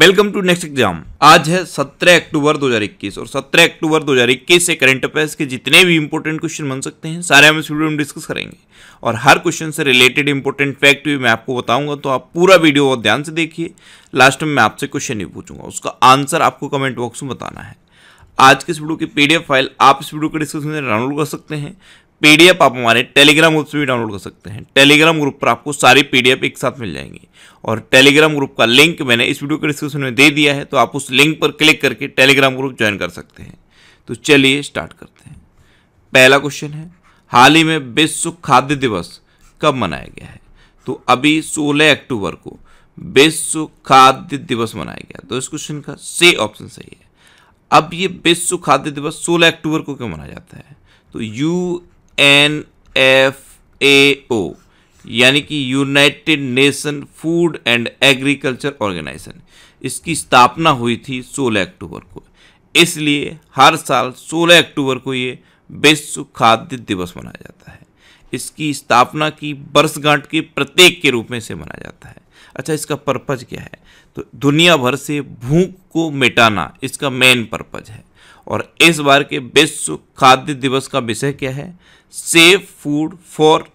welcome to next exam आज है 17 अक्टूबर 2021 और 17 अक्टूबर 2021 से करंट अफेयर्स के जितने भी इंपॉर्टेंट क्वेश्चन बन सकते हैं सारे हम इस वीडियो में डिस्कस करेंगे और हर क्वेश्चन से रिलेटेड इंपॉर्टेंट फैक्ट भी मैं आपको बताऊंगा तो आप पूरा वीडियो बहुत ध्यान से देखिए लास्ट में मैं आपसे क्वेश्चन ही पूछूंगा उसका आंसर आपको कमेंट बॉक्स में बताना है आज के इस वीडियो की पीडीएफ फाइल आप इस वीडियो के डिस्क्रिप्शन में डाउनलोड कर सकते हैं पीडीएफ आप हमारे टेलीग्राम ग्रुप से भी डाउनलोड कर सकते हैं टेलीग्राम ग्रुप पर आपको सारी पीडीएफ एक साथ मिल जाएंगी और टेलीग्राम ग्रुप का लिंक मैंने इस वीडियो के डिस्क्रिप्शन में दे दिया है तो आप उस लिंक पर क्लिक करके टेलीग्राम ग्रुप ज्वाइन कर सकते हैं तो चलिए स्टार्ट करते हैं पहला क्वेश्चन है हाल ही में विश्व खाद्य दिवस कब मनाया गया है तो अभी सोलह अक्टूबर को विश्व खाद्य दिवस मनाया गया तो इस क्वेश्चन का से ऑप्शन सही है अब ये विश्व खाद्य दिवस सोलह अक्टूबर को क्यों मनाया जाता है तो U N F A O यानी कि United Nation Food and Agriculture Organisation इसकी स्थापना हुई थी 16 अक्टूबर को इसलिए हर साल 16 अक्टूबर को ये विश्व खाद्य दिवस मनाया जाता है इसकी स्थापना की वर्षगांठ के प्रत्येक के रूप में से मनाया जाता है अच्छा इसका पर्पज़ क्या है तो दुनिया भर से भूख को मिटाना इसका मेन पर्पज़ है और इस बार के विश्व खाद्य दिवस का विषय क्या है safe food for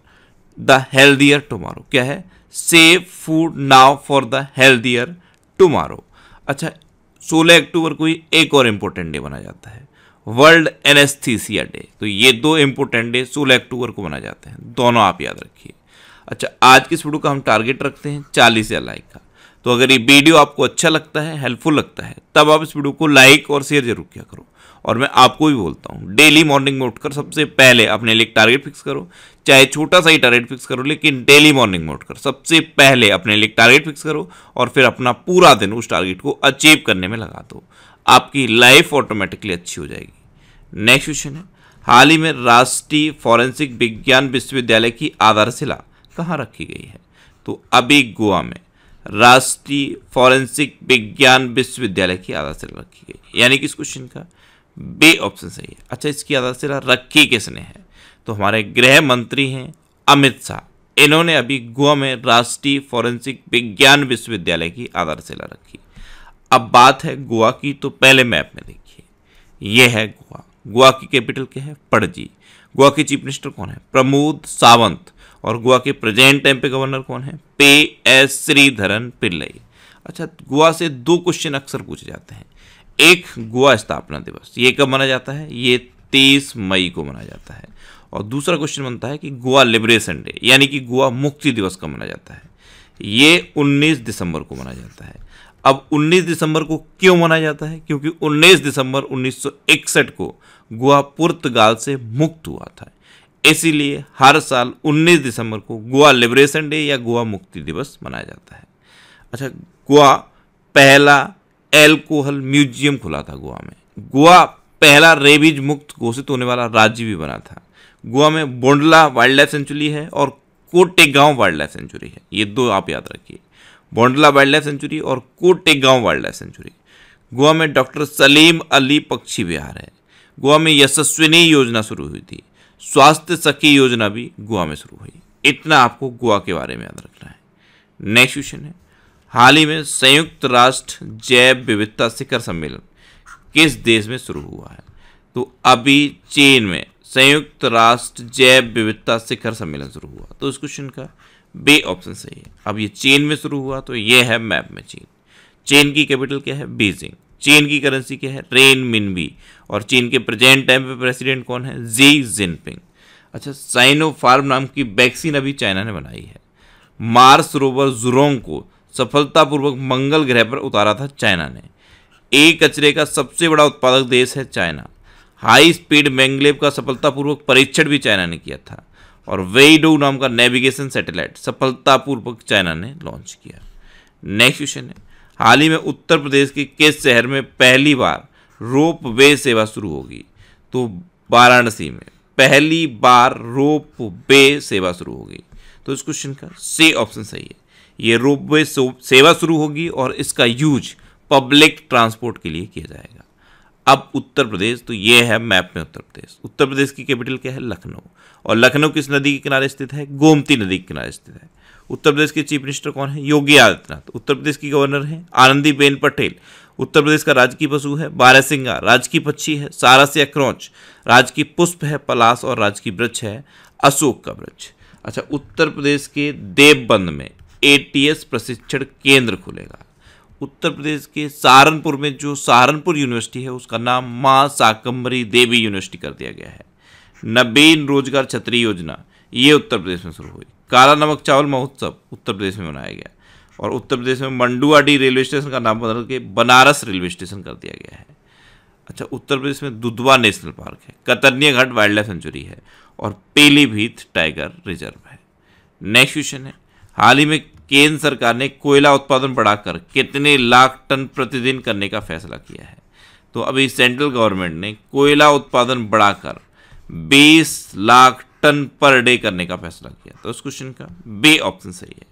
the healthier tomorrow क्या है safe food now for the healthier tomorrow अच्छा 16 अक्टूबर को ही एक और इम्पोर्टेंट डे मनाया जाता है वर्ल्ड एनेस्थीसिया डे तो ये दो इम्पोर्टेंट डे 16 अक्टूबर को मनाए जाते हैं दोनों आप याद रखिए अच्छा आज की इस वीडियो का हम टारगेट रखते हैं चालीस या लाइक का तो अगर ये वीडियो आपको अच्छा लगता है हेल्पफुल लगता है तब आप इस वीडियो को लाइक और शेयर जरूर किया करो और मैं आपको भी बोलता हूँ डेली मॉर्निंग में उठकर सबसे पहले अपने लिए टारगेट फिक्स करो चाहे छोटा सा ही टारगेट फिक्स करो लेकिन डेली मॉर्निंग में उठकर सबसे पहले अपने लिए टारगेट फिक्स करो और फिर अपना पूरा दिन उस टारगेट को अचीव करने में लगा दो आपकी लाइफ ऑटोमेटिकली अच्छी हो जाएगी नेक्स्ट क्वेश्चन है हाल ही में राष्ट्रीय फॉरेंसिक विज्ञान विश्वविद्यालय की आधारशिला कहाँ रखी गई है तो अभी गोवा में राष्ट्रीय फॉरेंसिक विज्ञान विश्वविद्यालय की आधारशिला रखी गई यानी कि इस क्वेश्चन का बे ऑप्शन सही है अच्छा इसकी आधारशिला रखी किसने है तो हमारे गृह मंत्री हैं अमित शाह इन्होंने अभी गोवा में राष्ट्रीय फॉरेंसिक विज्ञान विश्वविद्यालय की आधारशिला रखी अब बात है गोवा की तो पहले मैप में देखिए यह है गोवा गोवा की कैपिटल क्या है पणजी गोवा के चीफ मिनिस्टर कौन है प्रमोद सावंत और गोवा के प्रेजेंट टाइम पे गवर्नर कौन है पे एस श्रीधरन पिल्लई अच्छा गोवा से दो क्वेश्चन अक्सर पूछे जाते हैं एक गोवा स्थापना दिवस ये कब मनाया जाता है ये तेईस मई को मनाया जाता है और दूसरा क्वेश्चन बनता है कि गोवा लिबरेशन डे यानी कि गोवा मुक्ति दिवस कब मनाया जाता है ये 19 दिसंबर को मनाया जाता है अब 19 दिसंबर को क्यों मनाया जाता है क्योंकि 19 दिसंबर 1961 को गोवा पुर्तगाल से मुक्त हुआ था इसीलिए हर साल 19 दिसंबर को गोवा लिबरेशन डे या गोवा मुक्ति दिवस मनाया जाता है अच्छा गोवा पहला एल्कोहल म्यूजियम खुला था गोवा में गोवा पहला रेबीज मुक्त घोषित होने वाला राज्य भी बना था गोवा में बोंडला वाइल्ड लाइफ सेंचुरी है और कोटेगांव वाइल्ड लाइफ सेंचुरी है ये दो आप याद रखिए बोंडला वाइल्ड लाइफ सेंचुरी और Cotigao wild life sanctuary Goa में डॉक्टर सलीम अली पक्षी विहार है गोवा में यशस्विनी योजना शुरू हुई थी स्वास्थ्य सखी योजना भी गोवा में शुरू हुई इतना आपको गोवा के बारे में याद रखना है नेक्स्ट क्वेश्चन है हाल ही में संयुक्त राष्ट्र जैव विविधता शिखर सम्मेलन किस देश में शुरू हुआ है तो अभी चीन में संयुक्त राष्ट्र जैव विविधता शिखर सम्मेलन शुरू हुआ तो इस क्वेश्चन का बे ऑप्शन सही है अब ये चीन में शुरू हुआ तो ये है मैप में चीन चीन की कैपिटल क्या है बीजिंग चीन की करेंसी क्या है रेन मिनबी और चीन के प्रेजेंट टाइम पे प्रेसिडेंट कौन है जी जिनपिंग अच्छा साइनोफार्म नाम की वैक्सीन अभी चाइना ने बनाई है मार्स रोवर जुरोंग को सफलतापूर्वक मंगल ग्रह पर उतारा था चाइना ने ए कचरे का सबसे बड़ा उत्पादक देश है चाइना हाई स्पीड मैंगलेव का सफलतापूर्वक परीक्षण भी चाइना ने किया था और वेईडो नाम का नेविगेशन सैटेलाइट सफलतापूर्वक चाइना ने लॉन्च किया नेक्स्ट क्वेश्चन है हाल ही में उत्तर प्रदेश के किस शहर में पहली बार रोप वे सेवा शुरू होगी तो वाराणसी में पहली बार रोप वे सेवा शुरू होगी तो इस क्वेश्चन का से ऑप्शन सही है ये रोप वे सेवा शुरू होगी और इसका यूज पब्लिक ट्रांसपोर्ट के लिए किया जाएगा अब उत्तर प्रदेश तो ये है मैप में उत्तर प्रदेश उत्तर प्रदेश की कैपिटल क्या है लखनऊ और लखनऊ किस नदी के किनारे स्थित है गोमती नदी के किनारे स्थित है उत्तर प्रदेश के चीफ मिनिस्टर कौन है योगी आदित्यनाथ उत्तर प्रदेश की गवर्नर है आनंदीबेन पटेल उत्तर प्रदेश का राजकीय पशु है बारहसिंगा राजकीय पक्षी है सारस या क्रौच राजकीय पुष्प है पलास और राजकीय वृक्ष है अशोक का वृक्ष अच्छा उत्तर प्रदेश के देवबंद में एटीएस प्रशिक्षण केंद्र खुलेगा उत्तर प्रदेश के सहारनपुर में जो सहारनपुर यूनिवर्सिटी है उसका नाम माँ साकंबरी देवी यूनिवर्सिटी कर दिया गया है नवीन रोजगार छतरी योजना ये उत्तर प्रदेश में शुरू हुई काला नमक चावल महोत्सव उत्तर प्रदेश में मनाया गया और उत्तर प्रदेश में मंडुआडी रेलवे स्टेशन का नाम बदल के बनारस रेलवे स्टेशन कर दिया गया है अच्छा उत्तर प्रदेश में दुधवा नेशनल पार्क है Katarniya Ghat wild life sanctuary है और पीलीभीत टाइगर रिजर्व है नेक्स्ट क्वेश्चन है हाल ही में केंद्र सरकार ने कोयला उत्पादन बढ़ाकर कितने लाख टन प्रतिदिन करने का फैसला किया है तो अभी सेंट्रल गवर्नमेंट ने कोयला उत्पादन बढ़ाकर 20 लाख टन पर डे करने का फैसला किया तो इस क्वेश्चन का बे ऑप्शन सही है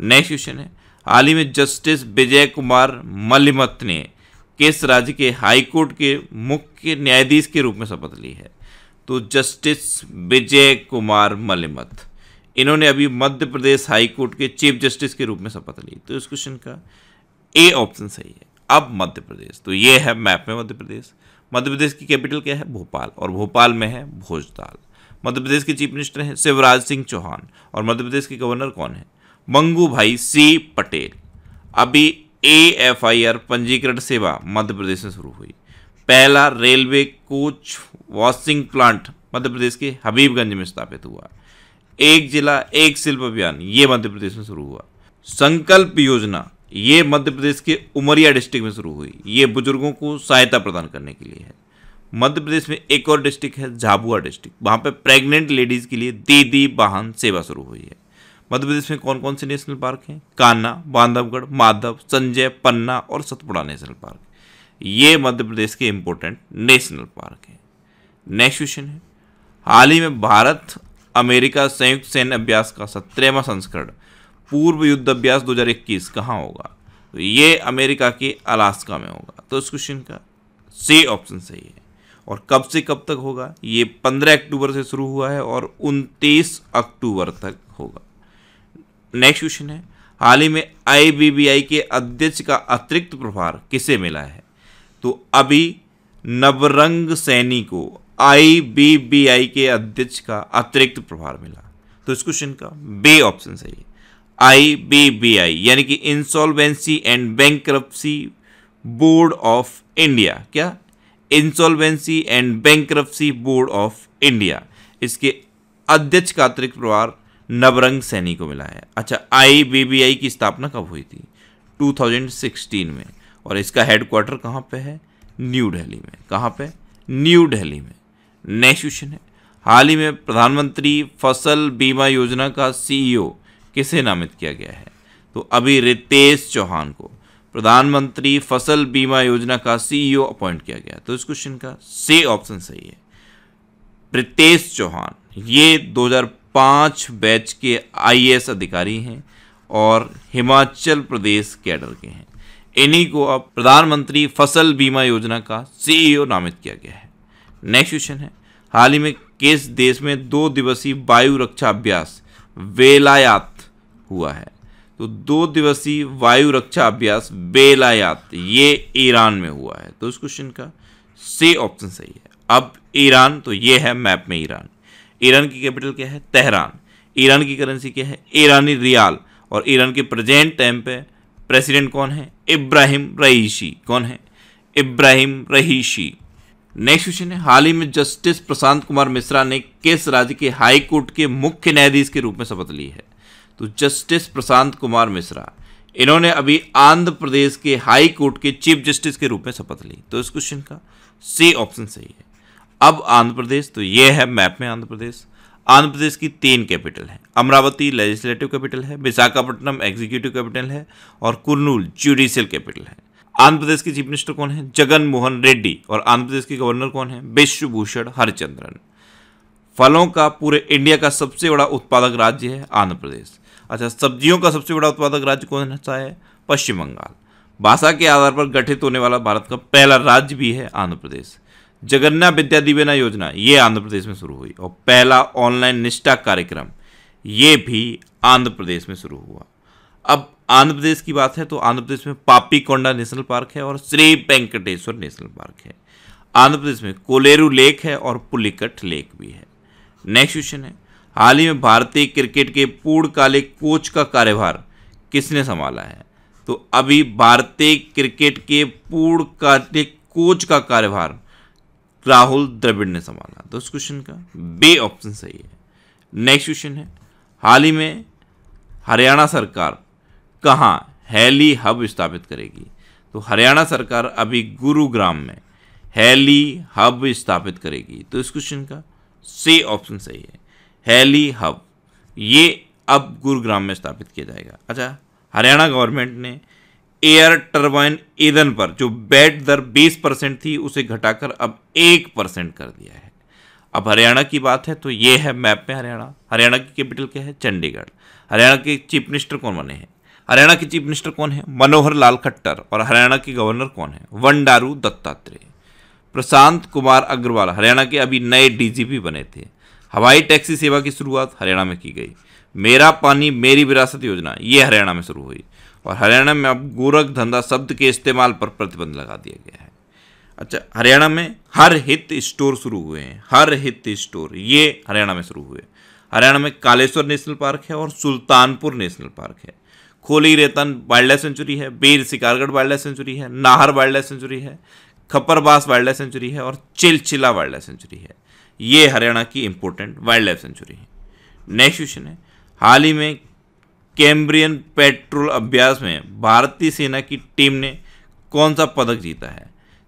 नेक्स्ट क्वेश्चन है हाल ही में जस्टिस विजय कुमार मलिमत ने किस राज्य के हाईकोर्ट के मुख्य न्यायाधीश के रूप में शपथ ली है तो जस्टिस विजय कुमार मलिमत इन्होंने अभी मध्य प्रदेश हाईकोर्ट के चीफ जस्टिस के रूप में शपथ ली तो इस क्वेश्चन का ए ऑप्शन सही है अब मध्य प्रदेश तो ये है मैप में मध्य प्रदेश मध्य प्रदेश की कैपिटल क्या है भोपाल और भोपाल में है भोजताल मध्य प्रदेश के चीफ मिनिस्टर हैं शिवराज सिंह चौहान और मध्य प्रदेश के गवर्नर कौन है मंगू भाई सी पटेल अभी ए एफ आई आर पंजीकृत सेवा मध्य प्रदेश में शुरू हुई पहला railway coach washing plant Madhya Pradesh के हबीबगंज में स्थापित हुआ एक जिला एक शिल्प अभियान ये मध्य प्रदेश में शुरू हुआ संकल्प योजना ये मध्य प्रदेश के उमरिया डिस्ट्रिक्ट में शुरू हुई ये बुजुर्गों को सहायता प्रदान करने के लिए है मध्य प्रदेश में एक और डिस्ट्रिक्ट है झाबुआ डिस्ट्रिक्ट वहाँ पर प्रेग्नेंट लेडीज़ के लिए दीदी वाहन सेवा शुरू हुई है मध्य प्रदेश में कौन कौन से नेशनल पार्क हैं कान्हा बांधवगढ़ माधव संजय पन्ना और सतपुड़ा नेशनल पार्क ये मध्य प्रदेश के इम्पोर्टेंट नेशनल पार्क हैं नेक्स्ट क्वेश्चन है हाल ही में भारत अमेरिका संयुक्त सैन्य अभ्यास का सत्रहवा संस्करण पूर्व युद्ध अभ्यास 2021 कहाँ होगा तो ये अमेरिका के अलास्का में होगा तो इस क्वेश्चन का सी ऑप्शन सही है और कब से कब तक होगा ये 15 अक्टूबर से शुरू हुआ है और 29 अक्टूबर तक होगा नेक्स्ट क्वेश्चन है हाल ही में आईबीबीआई के अध्यक्ष का अतिरिक्त प्रभार किसे मिला है तो अभी नवरंग सैनी को आईबीबीआई के अध्यक्ष का अतिरिक्त प्रभार मिला तो इस क्वेश्चन का बे ऑप्शन सही है आईबीबीआई यानी कि insolvency and bank board of India क्या insolvency and bank board of India इसके अध्यक्ष का अतिरिक्त प्रभार नवरंग सैनी को मिला है अच्छा आईबीबीआई की स्थापना कब हुई थी 2016 में और इसका हेडक्वार्टर कहाँ पे है न्यू दिल्ली में कहाँ पे न्यू दिल्ली में नेक्स्ट क्वेश्चन है हाल ही में प्रधानमंत्री फसल बीमा योजना का सीईओ e किसे नामित किया गया है तो अभी रितेश चौहान को प्रधानमंत्री फसल बीमा योजना का सीईओ अपॉइंट e किया गया तो इस क्वेश्चन का से ऑप्शन सही है रितेश चौहान ये पांच बैच के आईएएस अधिकारी हैं और हिमाचल प्रदेश कैडर के हैं इन्हीं को अब प्रधानमंत्री फसल बीमा योजना का सीईओ e नामित किया गया है नेक्स्ट क्वेश्चन है हाल ही में किस देश में दो दिवसीय वायु रक्षा अभ्यास वेलायात हुआ है तो दो दिवसीय वायु रक्षा अभ्यास बेलायात ये ईरान में हुआ है तो इस क्वेश्चन का सी ऑप्शन सही है अब ईरान तो ये है मैप में ईरान ईरान की कैपिटल क्या है तेहरान ईरान की करेंसी क्या है ईरानी रियाल और ईरान के प्रेजेंट टाइम पे प्रेसिडेंट कौन है इब्राहिम रईशी कौन है इब्राहिम रहीशी नेक्स्ट क्वेश्चन है हाल ही में जस्टिस प्रशांत कुमार मिश्रा ने किस राज्य के हाई कोर्ट के मुख्य न्यायाधीश के रूप में शपथ ली है तो जस्टिस प्रशांत कुमार मिश्रा इन्होंने अभी आंध्र प्रदेश के हाई कोर्ट के चीफ जस्टिस के रूप में शपथ ली तो इस क्वेश्चन का सी ऑप्शन सही है अब आंध्र प्रदेश तो ये है मैप में आंध्र प्रदेश आंध्र प्रदेश की तीन कैपिटल हैं अमरावती लेजिस्लेटिव कैपिटल है विशाखापट्टनम एग्जीक्यूटिव कैपिटल है और कुरनूल जुडिशियल कैपिटल है आंध्र प्रदेश के चीफ मिनिस्टर कौन है जगन मोहन रेड्डी और आंध्र प्रदेश के गवर्नर कौन है विश्वभूषण हरिचंद्रन फलों का पूरे इंडिया का सबसे बड़ा उत्पादक राज्य है आंध्र प्रदेश अच्छा सब्जियों का सबसे बड़ा उत्पादक राज्य कौन सा है पश्चिम बंगाल भाषा के आधार पर गठित होने वाला भारत का पहला राज्य भी है आंध्र प्रदेश जगन्ना विद्या दिवेना योजना ये आंध्र प्रदेश में शुरू हुई और पहला ऑनलाइन निष्ठा कार्यक्रम ये भी आंध्र प्रदेश में शुरू हुआ अब आंध्र प्रदेश की बात है तो आंध्र प्रदेश में पापी कोंडा नेशनल पार्क है और श्री वेंकटेश्वर नेशनल पार्क है आंध्र प्रदेश में कोलेरू लेक है और पुलिकट लेक भी है नेक्स्ट क्वेश्चन है हाल ही में भारतीय क्रिकेट के पूर्णकालिक कोच का कार्यभार किसने संभाला है तो अभी भारतीय क्रिकेट के पूर्णकालिक कोच का कार्यभार राहुल द्रविड़ ने संभाला तो इस क्वेश्चन का बे ऑप्शन सही है नेक्स्ट क्वेश्चन है हाल ही में हरियाणा सरकार कहाँ हैली हब स्थापित करेगी तो हरियाणा सरकार अभी गुरुग्राम में हैली हब स्थापित करेगी तो इस क्वेश्चन का सी ऑप्शन सही है हैली हब ये अब गुरुग्राम में स्थापित किया जाएगा अच्छा हरियाणा गवर्नमेंट ने एयर टर्बाइन ईंधन पर जो बैट दर 20 परसेंट थी उसे घटाकर अब एक परसेंट कर दिया है अब हरियाणा की बात है तो ये है मैप में हरियाणा हरियाणा की कैपिटल क्या है चंडीगढ़ हरियाणा के चीफ मिनिस्टर कौन बने हैं हरियाणा के चीफ मिनिस्टर कौन है मनोहर लाल खट्टर और हरियाणा के गवर्नर कौन है वंडारू दत्तात्रेय प्रशांत कुमार अग्रवाल हरियाणा के अभी नए डीजीपी बने थे हवाई टैक्सी सेवा की शुरुआत हरियाणा में की गई मेरा पानी मेरी विरासत योजना ये हरियाणा में शुरू हुई और हरियाणा में अब गोरख धंधा शब्द के इस्तेमाल पर प्रतिबंध लगा दिया गया है अच्छा हरियाणा में हर हित स्टोर शुरू हुए हैं हर हित स्टोर ये हरियाणा में शुरू हुए हरियाणा में कालेश्वर नेशनल पार्क है और सुल्तानपुर नेशनल पार्क है खोली रेतन वाइल्ड लाइफ सेंचुरी है बेर सिकारगढ़ वाइल्ड लाइफ सेंचुरी है नाहर वाइल्ड लाइफ सेंचुरी है खप्परबास वाइल्ड लाइफ सेंचुरी है और चिलचिला वाइल्ड लाइफ सेंचुरी है ये हरियाणा की इंपॉर्टेंट वाइल्ड लाइफ सेंचुरी है नेक्स्ट क्वेश्चन है हाल ही में कैम्ब्रियन पेट्रोल अभ्यास में भारतीय सेना की टीम ने कौन सा पदक जीता है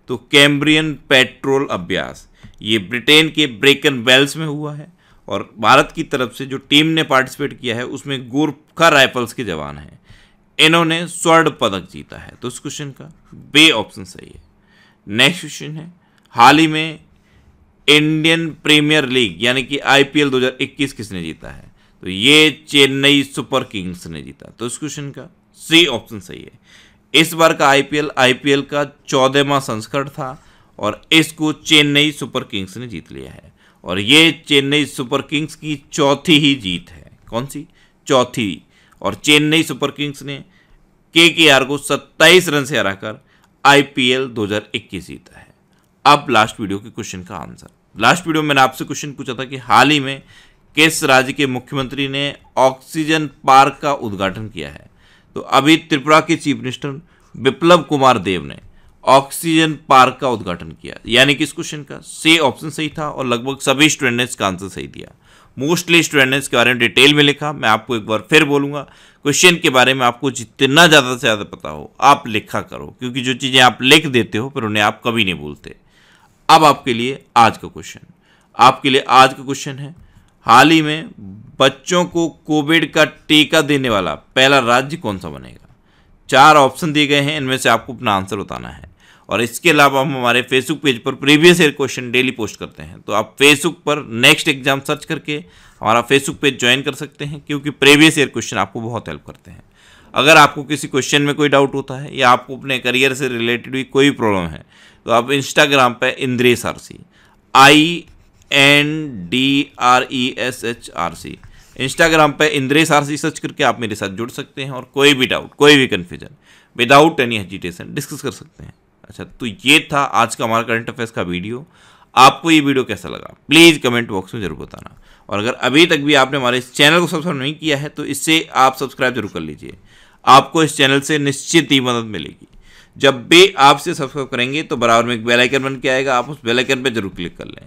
तो कैम्ब्रियन पेट्रोल अभ्यास ये ब्रिटेन के ब्रेकन वेल्स में हुआ है और भारत की तरफ से जो टीम ने पार्टिसिपेट किया है उसमें गोरखा राइफल्स के जवान हैं इन्होंने स्वर्ण पदक जीता है तो इस क्वेश्चन का बे ऑप्शन सही है नेक्स्ट क्वेश्चन है हाल ही में इंडियन प्रीमियर लीग यानी कि आईपीएल 2021 किसने जीता है तो ये चेन्नई सुपर किंग्स ने जीता तो इस क्वेश्चन का सी ऑप्शन सही है इस बार का आईपीएल आईपीएल का चौदहवा संस्करण था और इसको चेन्नई सुपर किंग्स ने जीत लिया है और ये चेन्नई सुपर किंग्स की चौथी ही जीत है कौन सी चौथी और चेन्नई सुपर किंग्स ने के के आर को 27 रन से हराकर आईपीएल 2021 जीता है अब लास्ट वीडियो के क्वेश्चन का आंसर लास्ट वीडियो में मैंने आपसे क्वेश्चन पूछा था कि हाल ही में किस राज्य के मुख्यमंत्री ने ऑक्सीजन पार्क का उद्घाटन किया है तो अभी त्रिपुरा के चीफ मिनिस्टर विप्लव कुमार देव ने ऑक्सीजन पार्क का उद्घाटन किया यानी कि इस क्वेश्चन का से ऑप्शन सही था और लगभग सभी स्टूडेंट ने इसका आंसर सही दिया मोस्टली स्टूडेंट ने इसके बारे में डिटेल में लिखा मैं आपको एक बार फिर बोलूंगा क्वेश्चन के बारे में आपको जितना ज़्यादा से ज़्यादा पता हो आप लिखा करो क्योंकि जो चीज़ें आप लिख देते हो फिर उन्हें आप कभी नहीं बोलते अब आपके लिए आज का क्वेश्चन आपके लिए आज का क्वेश्चन है हाल ही में बच्चों को कोविड का टीका देने वाला पहला राज्य कौन सा बनेगा चार ऑप्शन दिए गए हैं इनमें से आपको अपना आंसर बताना है और इसके अलावा हम हमारे फेसबुक पेज पर previous year question daily post करते हैं तो आप फेसबुक पर नेक्स्ट एग्जाम सर्च करके हमारा फेसबुक पेज ज्वाइन कर सकते हैं क्योंकि प्रीवियस ईयर क्वेश्चन आपको बहुत हेल्प करते हैं अगर आपको किसी क्वेश्चन में कोई डाउट होता है या आपको अपने करियर से रिलेटेड भी कोई प्रॉब्लम है तो आप इंस्टाग्राम पर Indresh RC I N D R E S H R C Instagram पर इंद्रेश आर सी सर्च करके आप मेरे साथ जुड़ सकते हैं और कोई भी डाउट कोई भी confusion without any hesitation discuss कर सकते हैं अच्छा तो ये था आज का हमारा करंट अफेयर्स का वीडियो आपको ये वीडियो कैसा लगा प्लीज़ कमेंट बॉक्स में ज़रूर बताना और अगर अभी तक भी आपने हमारे इस चैनल को सब्सक्राइब नहीं किया है तो इससे आप सब्सक्राइब जरूर कर लीजिए आपको इस चैनल से निश्चित ही मदद मिलेगी जब भी आपसे सब्सक्राइब करेंगे तो बराबर में एक बेल आइकन बन के आएगा आप उस बेल आइकन पर जरूर क्लिक कर लें